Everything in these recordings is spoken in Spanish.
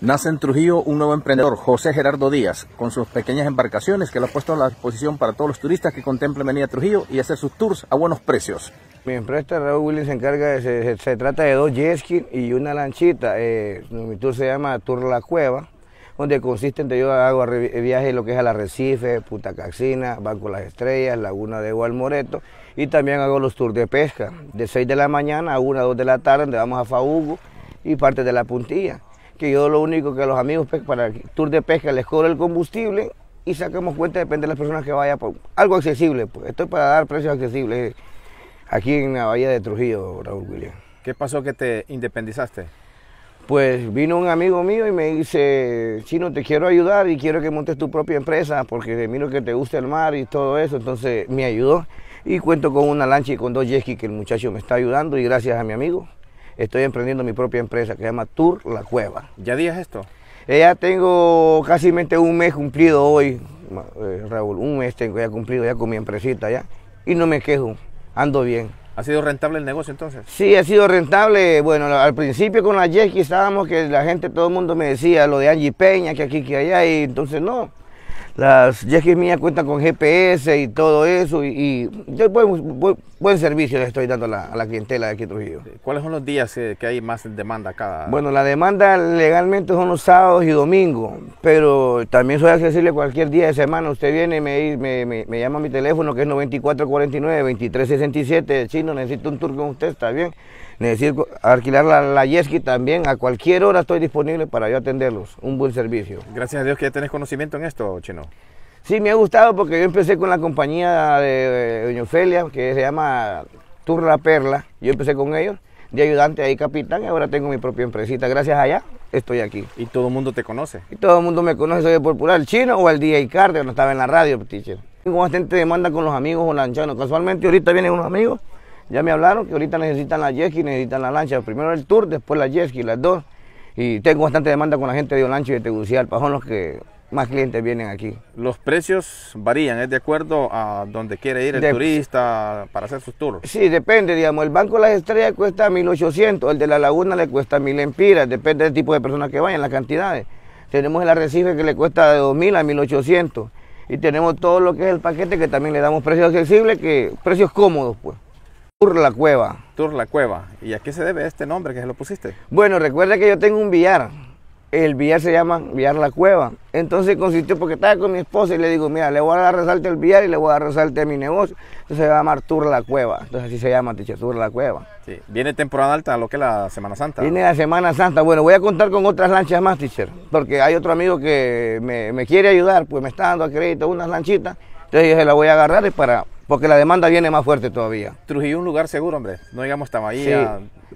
Nace en Trujillo un nuevo emprendedor, José Gerardo Díaz, con sus pequeñas embarcaciones que lo ha puesto a la disposición para todos los turistas que contemplen venir a Trujillo y hacer sus tours a buenos precios. Mi empresa Raúl Willis se encarga, de, se, trata de dos jet y una lanchita. Eh, mi tour se llama Tour La Cueva, donde consiste en que yo hago viajes lo que es el arrecife, Punta Caxina, Banco Las Estrellas, Laguna de Gualmoreto y también hago los tours de pesca, de 6 de la mañana a 1 2 de la tarde, donde vamos a Faugo y parte de la puntilla que yo lo único que a los amigos para el tour de pesca les cobro el combustible y sacamos cuenta, depende de las personas que vaya, por algo accesible. Pues. Estoy para dar precios accesibles aquí en la bahía de Trujillo, Raúl William. ¿Qué pasó que te independizaste? Pues vino un amigo mío y me dice, Chino, te quiero ayudar y quiero que montes tu propia empresa porque miro que te gusta el mar y todo eso. Entonces me ayudó y cuento con una lancha y con dos jet que el muchacho me está ayudando y gracias a mi amigo estoy emprendiendo mi propia empresa que se llama Tour La Cueva. ¿Ya días esto? Eh, ya tengo casi un mes cumplido hoy, eh, Raúl, un mes tengo ya cumplido ya con mi empresita ya y no me quejo, ando bien. ¿Ha sido rentable el negocio entonces? Sí, ha sido rentable. Bueno, al principio con la Jet estábamos que la gente, todo el mundo me decía lo de Angie Peña, que aquí, que allá, y entonces no. Las jets mías cuentan con GPS y todo eso y, buen, servicio le estoy dando a la, clientela de aquí Trujillo. Eh, ¿Cuáles son los días que hay más demanda cada? Bueno, la demanda legalmente son los sábados y domingos, pero también soy accesible cualquier día de semana. Usted viene, me, me, me, llama a mi teléfono que es 9449-2367, chino, necesito un tour con usted, está bien decir alquilar la, la también. A cualquier hora estoy disponible para yo atenderlos. Un buen servicio. Gracias a Dios que ya tenés conocimiento en esto, Chino. Sí, me ha gustado porque yo empecé con la compañía de Doña Ofelia, que se llama Turra Perla. Yo empecé con ellos de ayudante ahí capitán y ahora tengo mi propia empresita. Gracias allá estoy aquí. ¿Y todo el mundo te conoce? Y todo el mundo me conoce, soy el popular, el chino o el DJ Card, cuando estaba en la radio, teacher. Tengo bastante demanda con los amigos holanchanos. Casualmente ahorita vienen unos amigos ya me hablaron que ahorita necesitan la jet necesitan la lancha. Primero el tour, después la jet las dos. Y tengo bastante demanda con la gente de Olancho y de Tegucigalpa, son los que más clientes vienen aquí. Los precios varían, es de acuerdo a dónde quiere ir el turista para hacer sus tours. Sí, depende, digamos, el Banco de Las Estrellas cuesta 1.800, el de La Laguna le cuesta 1.000 empiras, depende del tipo de personas que vayan, las cantidades. Tenemos el arrecife que le cuesta de 2.000 a 1.800 y tenemos todo lo que es el paquete que también le damos precios accesibles, que precios cómodos, pues. La Cueva. La Cueva. ¿Y a qué se debe este nombre que se lo pusiste? Bueno, recuerda que yo tengo un billar. El billar se llama Villar La Cueva. Entonces consistió porque estaba con mi esposa y le digo, mira, le voy a dar resalte al billar y le voy a dar resalte a mi negocio. Entonces se va a llamar la Cueva. Entonces así se llama, Tiche, Tour La Cueva. Sí. Viene temporada alta, lo que es la Semana Santa. Viene la Semana Santa. Bueno, voy a contar con otras lanchas más, teacher. Porque hay otro amigo que me, me quiere ayudar, pues me está dando a crédito unas lanchitas. Entonces yo se las voy a agarrar y para porque la demanda viene más fuerte todavía. Trujillo un lugar seguro, hombre. No digamos hasta sí.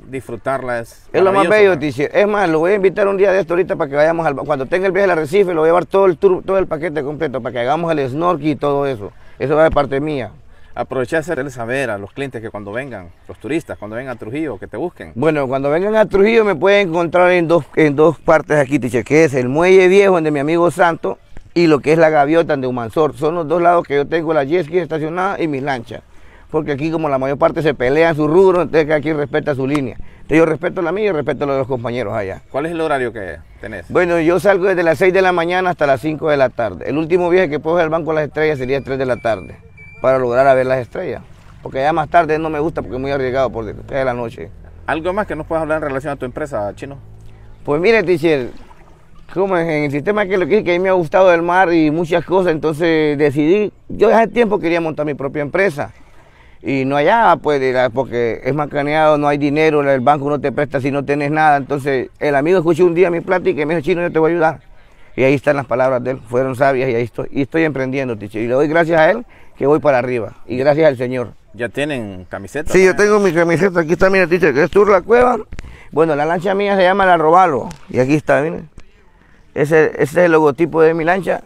disfrutarla. Es, es lo más bello, dice. Es más, lo voy a invitar un día de esto ahorita para que vayamos al... Cuando tenga el viaje al arrecife, lo voy a llevar todo el, tour, todo el paquete completo para que hagamos el snorkel y todo eso. Eso va de parte mía aprovechar hacerle saber a los clientes que cuando vengan, los turistas, cuando vengan a Trujillo, que te busquen. Bueno, cuando vengan a Trujillo me pueden encontrar en dos, en dos partes aquí, Tiche, que es el Muelle Viejo, donde mi amigo Santo, y lo que es la gaviota de Humansor. Son los dos lados que yo tengo la jet ski estacionada y mi lancha. Porque aquí como la mayor parte se pelean su rubro, entonces aquí quien respeta su línea. Entonces yo respeto la mía y respeto la de los compañeros allá. ¿Cuál es el horario que tenés? Bueno, yo salgo desde las 6 de la mañana hasta las 5 de la tarde. El último viaje que puedo hacer al Banco de las Estrellas sería las 3 de la tarde, para lograr a ver las estrellas. Porque ya más tarde no me gusta porque es muy arriesgado por 3 de la noche. ¿Algo más que nos puedas hablar en relación a tu empresa, Chino? Pues mire, Tichel, como en el sistema que lo que, que a mí me ha gustado del mar y muchas cosas, entonces decidí, yo hace tiempo quería montar mi propia empresa y no allá, pues, porque es macaneado, no hay dinero, el banco no te presta si no tienes nada, entonces el amigo escuchó un día mi plática y me dijo, chino, yo te voy a ayudar. Y ahí están las palabras de él, fueron sabias y ahí estoy, y estoy emprendiendo, ticho. Y le doy gracias a él que voy para arriba y gracias al Señor. ¿Ya tienen camiseta? Sí, yo tengo mi camiseta, aquí está, mira, ticho, que es Tour La Cueva. Bueno, la lancha mía se llama La Robalo y aquí está, miren. Ese, ese, es el logotipo de mi lancha.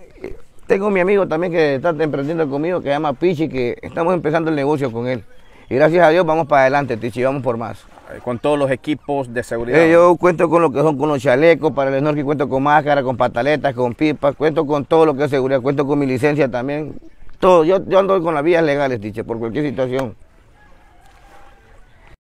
Tengo mi amigo también que está emprendiendo conmigo, que se llama Pichi, que estamos empezando el negocio con él. Y gracias a Dios vamos para adelante, Tichi, vamos por más. Eh, con todos los equipos de seguridad. Eh, yo cuento con lo que son con los chalecos, para el snorkel cuento con máscara, con pataletas, con pipas, cuento con todo lo que es seguridad, cuento con mi licencia también. Todo, yo, yo ando con las vías legales, Tichi, por cualquier situación.